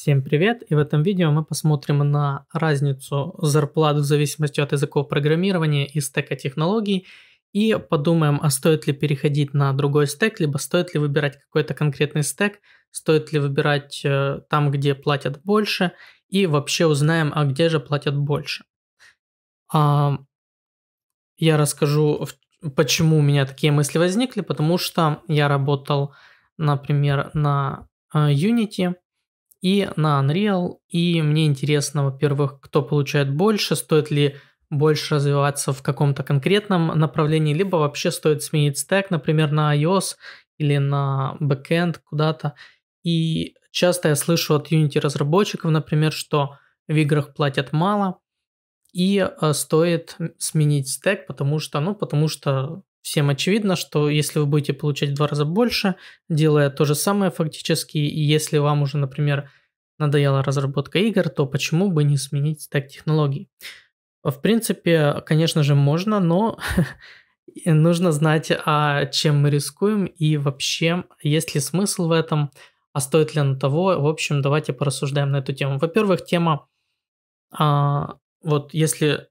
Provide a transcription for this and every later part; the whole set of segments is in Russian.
Всем привет! И в этом видео мы посмотрим на разницу зарплат в зависимости от языков программирования и стека технологий и подумаем, а стоит ли переходить на другой стек, либо стоит ли выбирать какой-то конкретный стек, стоит ли выбирать э, там, где платят больше и вообще узнаем, а где же платят больше. А, я расскажу, почему у меня такие мысли возникли, потому что я работал, например, на э, Unity – и на Unreal. И мне интересно, во-первых, кто получает больше, стоит ли больше развиваться в каком-то конкретном направлении, либо вообще стоит сменить стек, например, на iOS или на backend куда-то. И часто я слышу от Unity разработчиков, например, что в играх платят мало, и э, стоит сменить стек, потому что, ну, потому что всем очевидно, что если вы будете получать в два раза больше, делая то же самое фактически, и если вам уже, например, надоела разработка игр, то почему бы не сменить так технологии? В принципе, конечно же, можно, но нужно знать, а чем мы рискуем и вообще, есть ли смысл в этом, а стоит ли оно того. В общем, давайте порассуждаем на эту тему. Во-первых, тема, а, вот если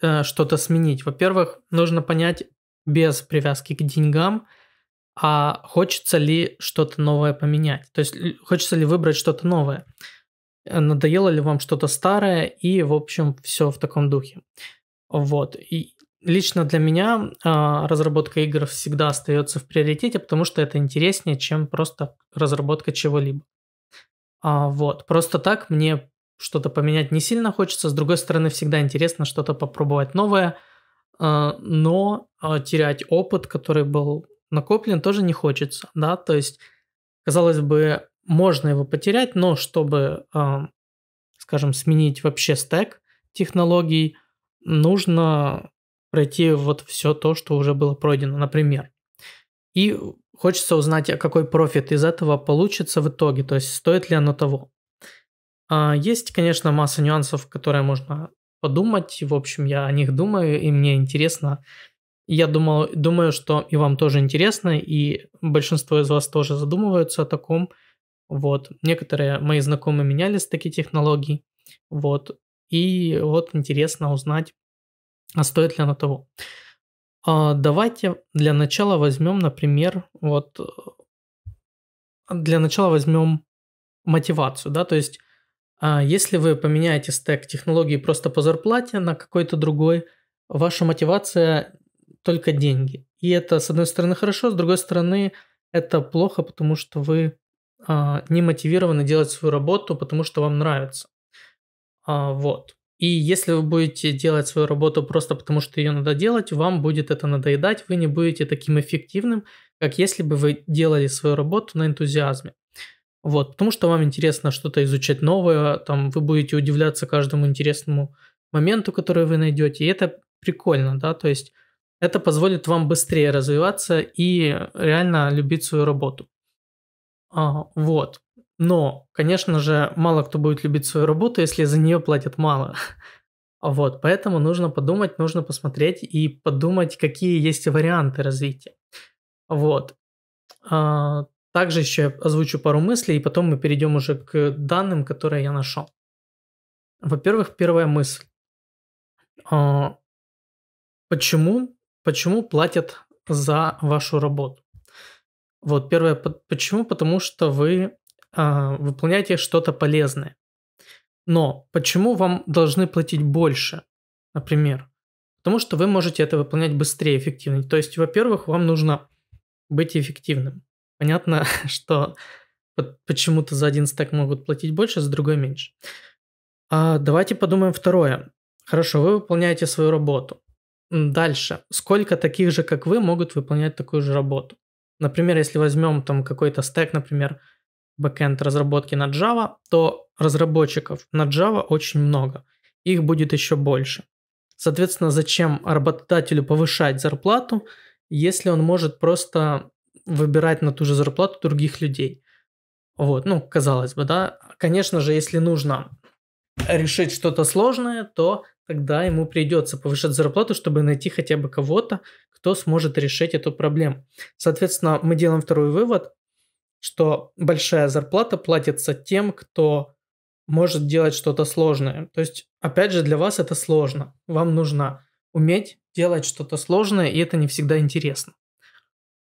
а, что-то сменить, во-первых, нужно понять без привязки к деньгам – а хочется ли что-то новое поменять? То есть хочется ли выбрать что-то новое? Э, надоело ли вам что-то старое? И, в общем, все в таком духе. Вот. И лично для меня а, разработка игр всегда остается в приоритете, потому что это интереснее, чем просто разработка чего-либо. А, вот. Просто так мне что-то поменять не сильно хочется. С другой стороны, всегда интересно что-то попробовать новое, а, но терять опыт, который был но Коплин тоже не хочется, да, то есть, казалось бы, можно его потерять, но чтобы, э, скажем, сменить вообще стек технологий, нужно пройти вот все то, что уже было пройдено, например. И хочется узнать, а какой профит из этого получится в итоге, то есть стоит ли оно того. А, есть, конечно, масса нюансов, которые можно подумать, в общем, я о них думаю, и мне интересно, я думал, думаю, что и вам тоже интересно, и большинство из вас тоже задумываются о таком. Вот. Некоторые мои знакомые менялись такие технологии. Вот. И вот интересно узнать, а стоит ли оно того. А давайте для начала возьмем, например, вот э, для начала возьмем мотивацию, да, то есть а, если вы поменяете стек технологии просто по зарплате на какой-то другой, ваша мотивация только деньги. И это, с одной стороны, хорошо, с другой стороны, это плохо, потому что вы а, не мотивированы делать свою работу, потому что вам нравится. А, вот. И если вы будете делать свою работу просто потому, что ее надо делать, вам будет это надоедать, вы не будете таким эффективным, как если бы вы делали свою работу на энтузиазме. Вот, потому что вам интересно что-то изучать новое, там вы будете удивляться каждому интересному моменту, который вы найдете, и это прикольно, да, то есть это позволит вам быстрее развиваться и реально любить свою работу. А, вот. Но, конечно же, мало кто будет любить свою работу, если за нее платят мало. Вот, поэтому нужно подумать, нужно посмотреть и подумать, какие есть варианты развития. Вот. А, также еще озвучу пару мыслей, и потом мы перейдем уже к данным, которые я нашел. Во-первых, первая мысль. А, почему почему платят за вашу работу? Вот первое, почему? Потому что вы э, выполняете что-то полезное. Но почему вам должны платить больше, например? Потому что вы можете это выполнять быстрее, эффективнее. То есть, во-первых, вам нужно быть эффективным. Понятно, что почему-то за один стек могут платить больше, за другой меньше. А давайте подумаем второе. Хорошо, вы выполняете свою работу. Дальше. Сколько таких же, как вы, могут выполнять такую же работу? Например, если возьмем там какой-то стек, например, бэкенд разработки на Java, то разработчиков на Java очень много. Их будет еще больше. Соответственно, зачем работодателю повышать зарплату, если он может просто выбирать на ту же зарплату других людей? Вот, ну, казалось бы, да. Конечно же, если нужно решить что-то сложное, то тогда ему придется повышать зарплату, чтобы найти хотя бы кого-то, кто сможет решить эту проблему. Соответственно, мы делаем второй вывод, что большая зарплата платится тем, кто может делать что-то сложное. То есть, опять же, для вас это сложно. Вам нужно уметь делать что-то сложное, и это не всегда интересно.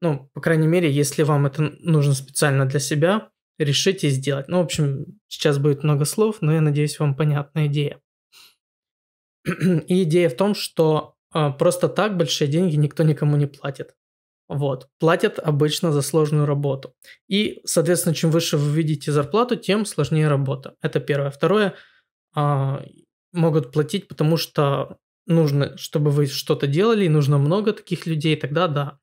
Ну, по крайней мере, если вам это нужно специально для себя, решите сделать. Ну, в общем, сейчас будет много слов, но я надеюсь, вам понятна идея. И идея в том, что э, просто так большие деньги никто никому не платит. Вот. Платят обычно за сложную работу. И, соответственно, чем выше вы видите зарплату, тем сложнее работа. Это первое. Второе, э, могут платить, потому что нужно, чтобы вы что-то делали, и нужно много таких людей, тогда да,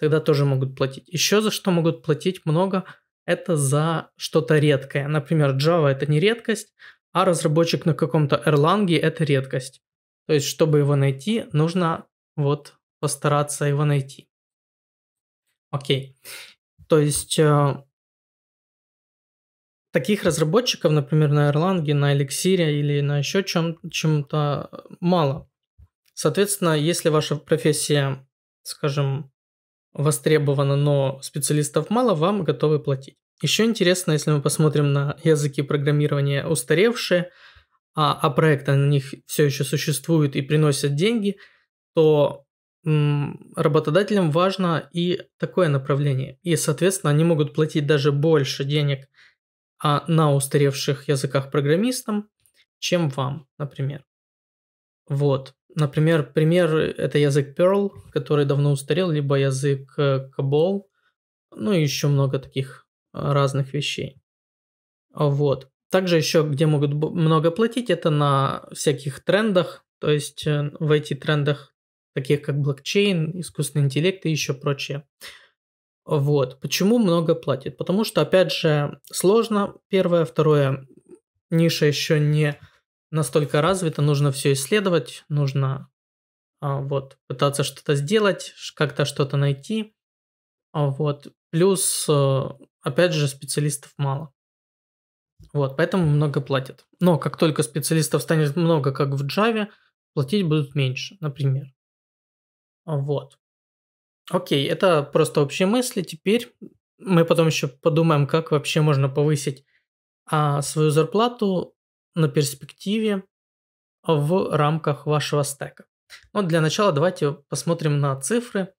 тогда тоже могут платить. Еще за что могут платить много – это за что-то редкое. Например, Java это не редкость, а разработчик на каком-то Erlang это редкость. То есть, чтобы его найти, нужно вот постараться его найти. Окей. То есть э, таких разработчиков, например, на Erlang, на Elixir или на еще чем, чем-то э, мало. Соответственно, если ваша профессия, скажем, востребована, но специалистов мало, вам готовы платить. Еще интересно, если мы посмотрим на языки программирования устаревшие, а, а проекты на них все еще существуют и приносят деньги, то м, работодателям важно и такое направление. И, соответственно, они могут платить даже больше денег а, на устаревших языках программистам, чем вам, например. Вот. Например, пример – это язык Perl, который давно устарел, либо язык Cobol, э, ну и еще много таких а, разных вещей. А вот. Также еще, где могут много платить, это на всяких трендах, то есть э, в эти трендах, таких как блокчейн, искусственный интеллект и еще прочее. Вот. Почему много платит? Потому что, опять же, сложно, первое. Второе, ниша еще не настолько развита, нужно все исследовать, нужно а, вот, пытаться что-то сделать, как-то что-то найти. Вот. Плюс э, опять же, специалистов мало. Вот, поэтому много платят. Но как только специалистов станет много, как в Java, платить будут меньше, например. Вот. Окей, это просто общие мысли. Теперь мы потом еще подумаем, как вообще можно повысить а, свою зарплату на перспективе в рамках вашего стека. Но ну, для начала давайте посмотрим на цифры.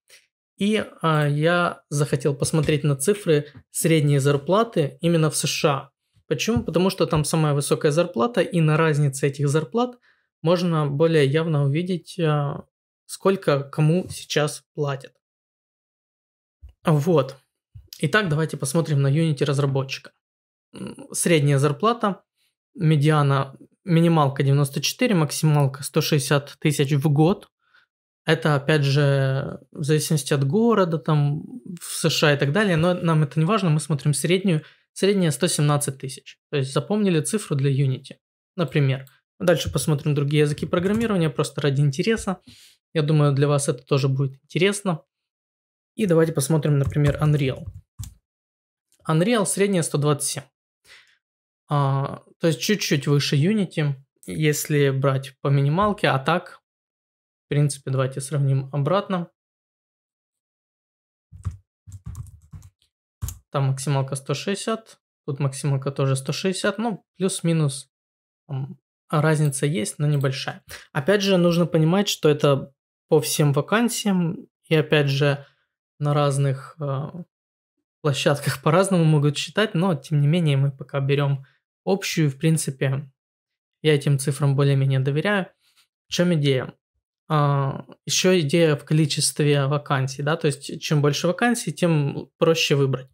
И а, я захотел посмотреть на цифры средней зарплаты именно в США. Почему? Потому что там самая высокая зарплата, и на разнице этих зарплат можно более явно увидеть, а, сколько кому сейчас платят. Вот. Итак, давайте посмотрим на Unity разработчика. Средняя зарплата, медиана, минималка 94, максималка 160 тысяч в год. Это, опять же, в зависимости от города, там, в США и так далее, но нам это не важно, мы смотрим среднюю. Средняя 117 тысяч. То есть запомнили цифру для Unity, например. Дальше посмотрим другие языки программирования, просто ради интереса. Я думаю, для вас это тоже будет интересно. И давайте посмотрим, например, Unreal. Unreal средняя 127. А, то есть чуть-чуть выше Unity, если брать по минималке, а так принципе, давайте сравним обратно. Там максималка 160, тут максималка тоже 160, ну, плюс-минус разница есть, но небольшая. Опять же, нужно понимать, что это по всем вакансиям, и опять же, на разных э, площадках по-разному могут считать, но тем не менее мы пока берем общую, в принципе, я этим цифрам более-менее доверяю. В чем идея? А, Еще идея в количестве вакансий, да, то есть чем больше вакансий, тем проще выбрать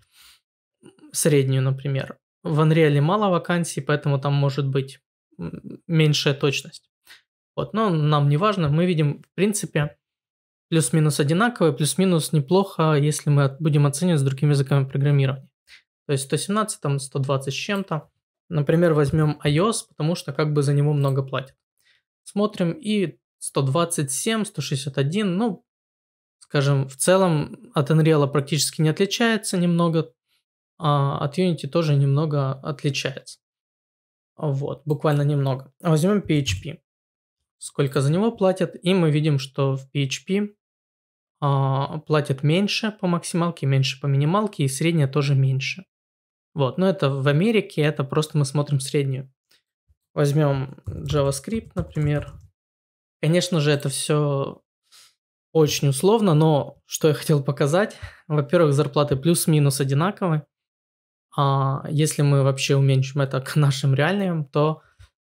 среднюю, например. В Unreal мало вакансий, поэтому там может быть меньшая точность. Вот, но нам не важно, мы видим, в принципе, плюс-минус одинаковые, плюс-минус неплохо, если мы будем оценивать с другими языками программирования. То есть 117, там 120 с чем-то. Например, возьмем iOS, потому что как бы за него много платят. Смотрим, и 127, 161, ну, скажем, в целом от Unreal практически не отличается немного, а от Unity тоже немного отличается. Вот, буквально немного. А возьмем PHP. Сколько за него платят? И мы видим, что в PHP а, платят меньше по максималке, меньше по минималке, и средняя тоже меньше. Вот, но это в Америке, это просто мы смотрим среднюю. Возьмем JavaScript, например, Конечно же, это все очень условно, но что я хотел показать, во-первых, зарплаты плюс-минус одинаковые. А если мы вообще уменьшим это к нашим реальным, то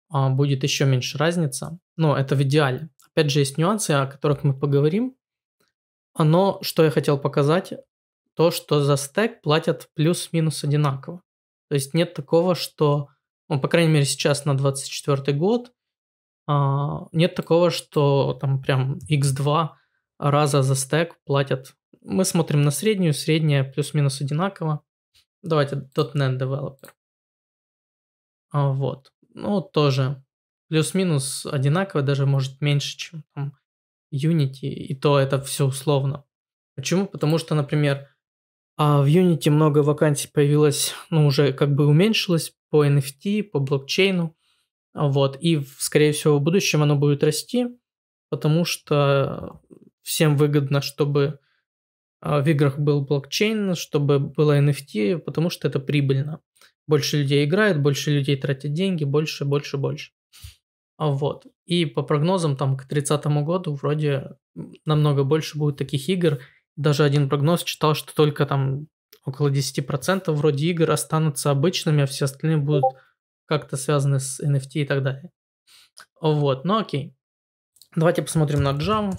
а, будет еще меньше разница. Но это в идеале. Опять же, есть нюансы, о которых мы поговорим. Но что я хотел показать, то, что за стек платят плюс-минус одинаково. То есть нет такого, что, ну, по крайней мере, сейчас на 24 год а, нет такого, что там прям x2 раза за стек платят. Мы смотрим на среднюю, средняя плюс-минус одинаково. Давайте .NET Developer. А, вот. Ну, тоже плюс-минус одинаково, даже может меньше, чем там Unity, и то это все условно. Почему? Потому что, например, а, в Unity много вакансий появилось, ну, уже как бы уменьшилось по NFT, по блокчейну, вот, и, скорее всего, в будущем оно будет расти, потому что всем выгодно, чтобы а, в играх был блокчейн, чтобы было NFT, потому что это прибыльно. Больше людей играет, больше людей тратят деньги, больше, больше, больше. Вот. И по прогнозам, там, к 30 году вроде намного больше будет таких игр. Даже один прогноз читал, что только там около 10% вроде игр останутся обычными, а все остальные будут как-то связаны с NFT и так далее. Вот, ну окей. Давайте посмотрим на Java.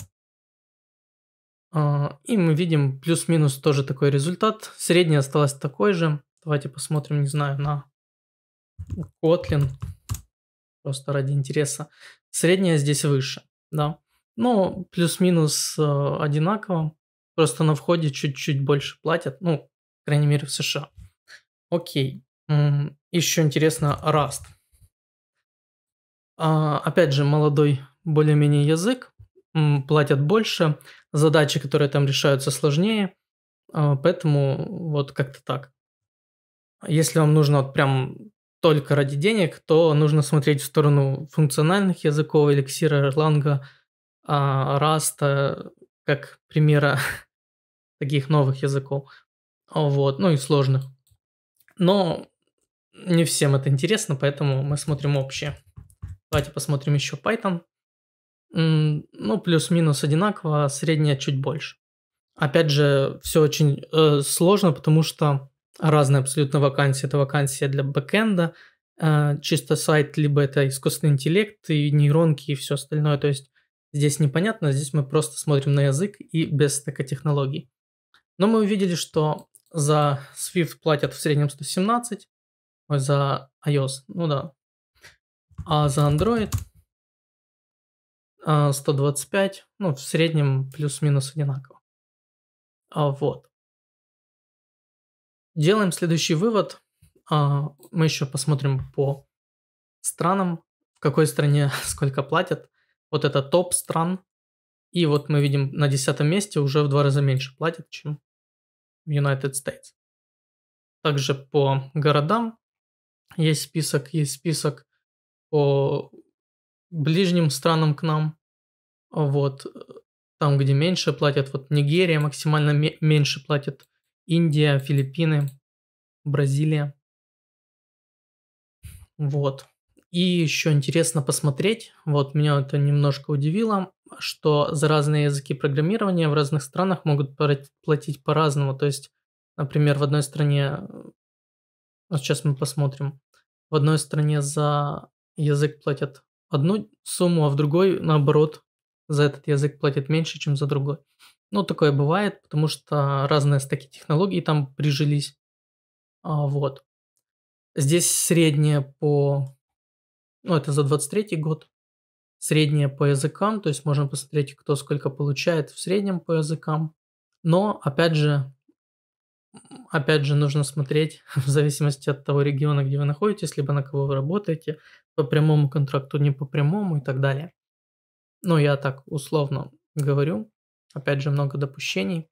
А, и мы видим плюс-минус тоже такой результат. Средняя осталась такой же. Давайте посмотрим, не знаю, на Kotlin. Просто ради интереса. Средняя здесь выше, да. Ну, плюс-минус э, одинаково. Просто на входе чуть-чуть больше платят. Ну, крайней мере, в США. Окей. Еще интересно Rust. А, опять же, молодой более-менее язык, платят больше, задачи, которые там решаются, сложнее, а, поэтому вот как-то так. Если вам нужно вот прям только ради денег, то нужно смотреть в сторону функциональных языков, эликсира, ланга Rust, как примера таких новых языков. Вот, ну и сложных. Но не всем это интересно, поэтому мы смотрим общее. Давайте посмотрим еще Python. Ну, плюс-минус одинаково, а средняя чуть больше. Опять же, все очень э, сложно, потому что разные абсолютно вакансии. Это вакансия для бэкэнда, э, чисто сайт, либо это искусственный интеллект и нейронки и все остальное. То есть здесь непонятно, здесь мы просто смотрим на язык и без стека технологий. Но мы увидели, что за Swift платят в среднем 117, Ой, за iOS, ну да. А за Android 125, а, ну, в среднем плюс-минус одинаково. А вот. Делаем следующий вывод. А, мы еще посмотрим по странам, в какой стране сколько платят. Вот это топ стран. И вот мы видим на десятом месте уже в два раза меньше платят, чем в United States. Также по городам есть список, есть список по ближним странам к нам. Вот. Там, где меньше платят. Вот Нигерия максимально меньше платит. Индия, Филиппины, Бразилия. Вот. И еще интересно посмотреть, вот меня это немножко удивило, что за разные языки программирования в разных странах могут платить по-разному. То есть, например, в одной стране, сейчас э, мы посмотрим, в одной стране за язык платят одну сумму, а в другой, наоборот, за этот язык платят меньше, чем за другой. Ну, такое бывает, потому что разные стаки технологий там прижились. А, вот. Здесь среднее по... Ну, это за 23 год. Среднее по языкам, то есть можно посмотреть, кто сколько получает в среднем по языкам. Но, опять же, опять же, нужно смотреть в зависимости от того региона, где вы находитесь, либо на кого вы работаете, по прямому контракту, не по прямому и так далее. Но я так условно говорю. Опять же, много допущений.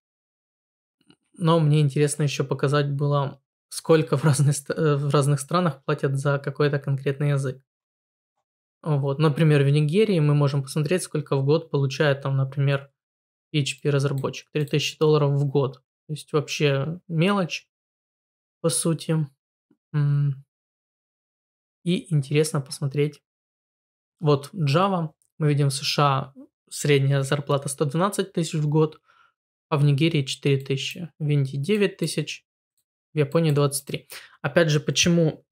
Но мне интересно еще показать было, сколько в разных, э, в разных странах платят за какой-то конкретный язык. Вот. Например, в Нигерии мы можем посмотреть, сколько в год получает там, например, PHP разработчик. 3000 долларов в год. То есть вообще мелочь, по сути. И интересно посмотреть. Вот Java, мы видим в США средняя зарплата 112 тысяч в год, а в Нигерии 4 тысячи, в Индии 9 тысяч, в Японии 23. Опять же, почему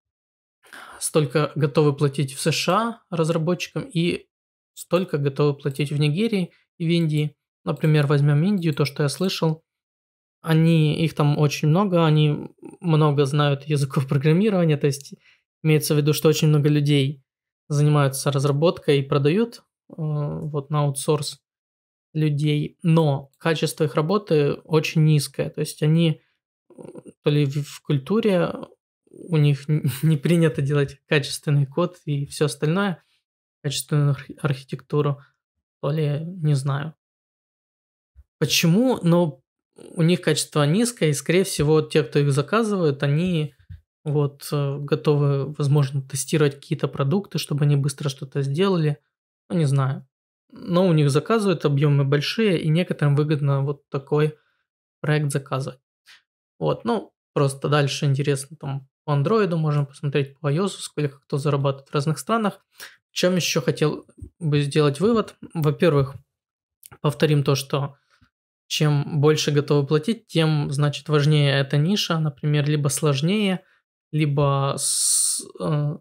столько готовы платить в США разработчикам и столько готовы платить в Нигерии и в Индии? Например, возьмем Индию, то, что я слышал, они, их там очень много, они много знают языков программирования, то есть имеется в виду, что очень много людей занимаются разработкой и продают э, вот на аутсорс людей, но качество их работы очень низкое, то есть они то ли в культуре у них не принято делать качественный код и все остальное, качественную архитектуру, то ли не знаю. Почему? Но у них качество низкое, и, скорее всего, те, кто их заказывает, они вот э, готовы, возможно, тестировать какие-то продукты, чтобы они быстро что-то сделали. Ну, не знаю. Но у них заказывают объемы большие, и некоторым выгодно вот такой проект заказывать. Вот, ну, просто дальше интересно, там, по Android можно посмотреть, по iOS, сколько кто зарабатывает в разных странах. В чем еще хотел бы сделать вывод? Во-первых, повторим то, что чем больше готовы платить, тем, значит, важнее эта ниша, например, либо сложнее, либо с, э,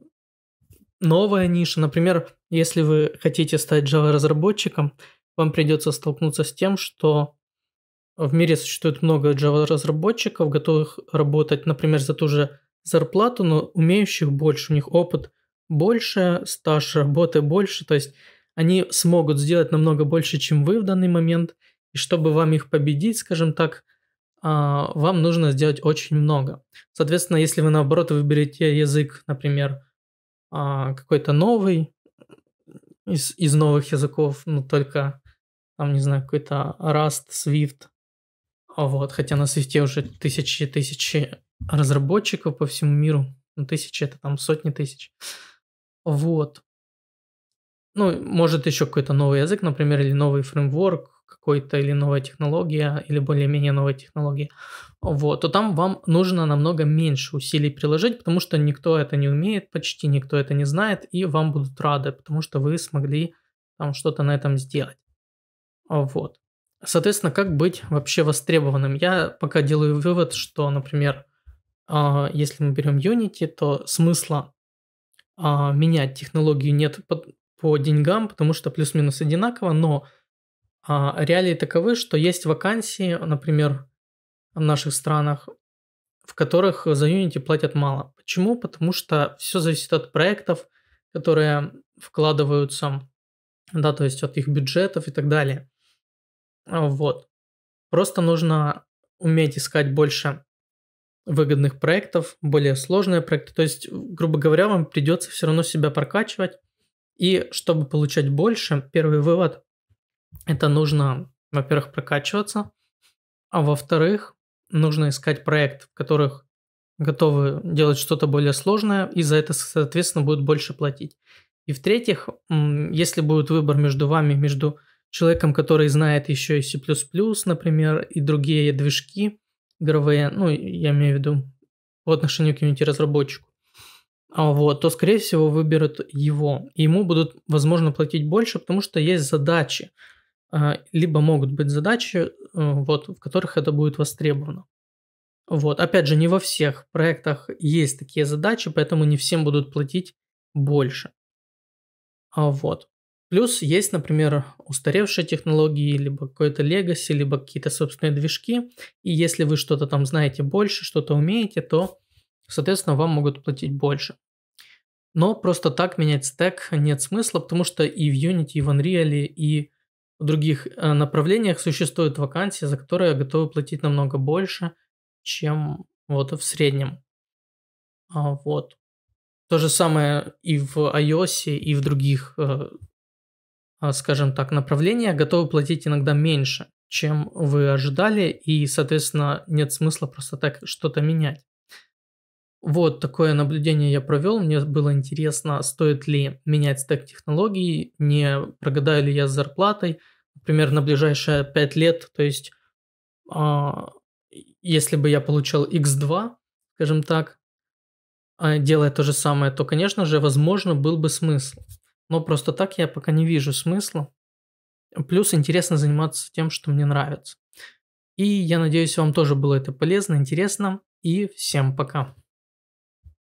новая ниша. Например, если вы хотите стать Java-разработчиком, вам придется столкнуться с тем, что в мире существует много Java-разработчиков, готовых работать, например, за ту же зарплату, но умеющих больше, у них опыт больше, стаж работы больше, то есть они смогут сделать намного больше, чем вы в данный момент – и чтобы вам их победить, скажем так, а, вам нужно сделать очень много. Соответственно, если вы наоборот выберете язык, например, а, какой-то новый из, из новых языков, ну только там, не знаю, какой-то Rust, Swift, а вот, хотя на Swift уже тысячи тысячи разработчиков по всему миру, ну тысячи это там сотни тысяч, вот. Ну, может еще какой-то новый язык, например, или новый фреймворк, какой-то или новая технология, или более-менее новая технология, вот, то там вам нужно намного меньше усилий приложить, потому что никто это не умеет, почти никто это не знает, и вам будут рады, потому что вы смогли там что-то на этом сделать. Вот. Соответственно, как быть вообще востребованным? Я пока делаю вывод, что, например, а, если мы берем Unity, то смысла а, менять технологию нет по деньгам, потому что плюс-минус одинаково, но а реалии таковы, что есть вакансии, например, в наших странах, в которых за Unity платят мало. Почему? Потому что все зависит от проектов, которые вкладываются, да, то есть от их бюджетов и так далее. А, вот. Просто нужно уметь искать больше выгодных проектов, более сложные проекты. То есть, грубо говоря, вам придется все равно себя прокачивать. И чтобы получать больше, первый вывод это нужно, во-первых, прокачиваться, а во-вторых, нужно искать проект, в которых готовы делать что-то более сложное, и за это, соответственно, будут больше платить. И в-третьих, если будет выбор между вами, между человеком, который знает еще и C++, например, и другие движки игровые, ну, я имею в виду по отношению к Unity-разработчику, а вот, то, скорее всего, выберут его. И ему будут, возможно, платить больше, потому что есть задачи, а, либо могут быть задачи, а, вот, в которых это будет востребовано. Вот, опять же, не во всех проектах есть такие задачи, поэтому не всем будут платить больше. А вот. Плюс есть, например, устаревшие технологии, либо какой то легаси, либо какие-то собственные движки. И если вы что-то там знаете больше, что-то умеете, то, соответственно, вам могут платить больше. Но просто так менять стек нет смысла, потому что и в Unity, и в Unreal, и в других э, направлениях существуют вакансии, за которые готовы платить намного больше, чем вот в среднем. А, вот. То же самое и в iOS, и в других, э, а, скажем так, направлениях готовы платить иногда меньше, чем вы ожидали, и, соответственно, нет смысла просто так что-то менять. Вот такое наблюдение я провел. Мне было интересно, стоит ли менять стек технологий, не прогадаю ли я с зарплатой, например, на ближайшие 5 лет. То есть, а, если бы я получал X2, скажем так, а, делая то же самое, то, конечно же, возможно, был бы смысл. Но просто так я пока не вижу смысла. Плюс интересно заниматься тем, что мне нравится. И я надеюсь, вам тоже было это полезно, интересно. И всем пока.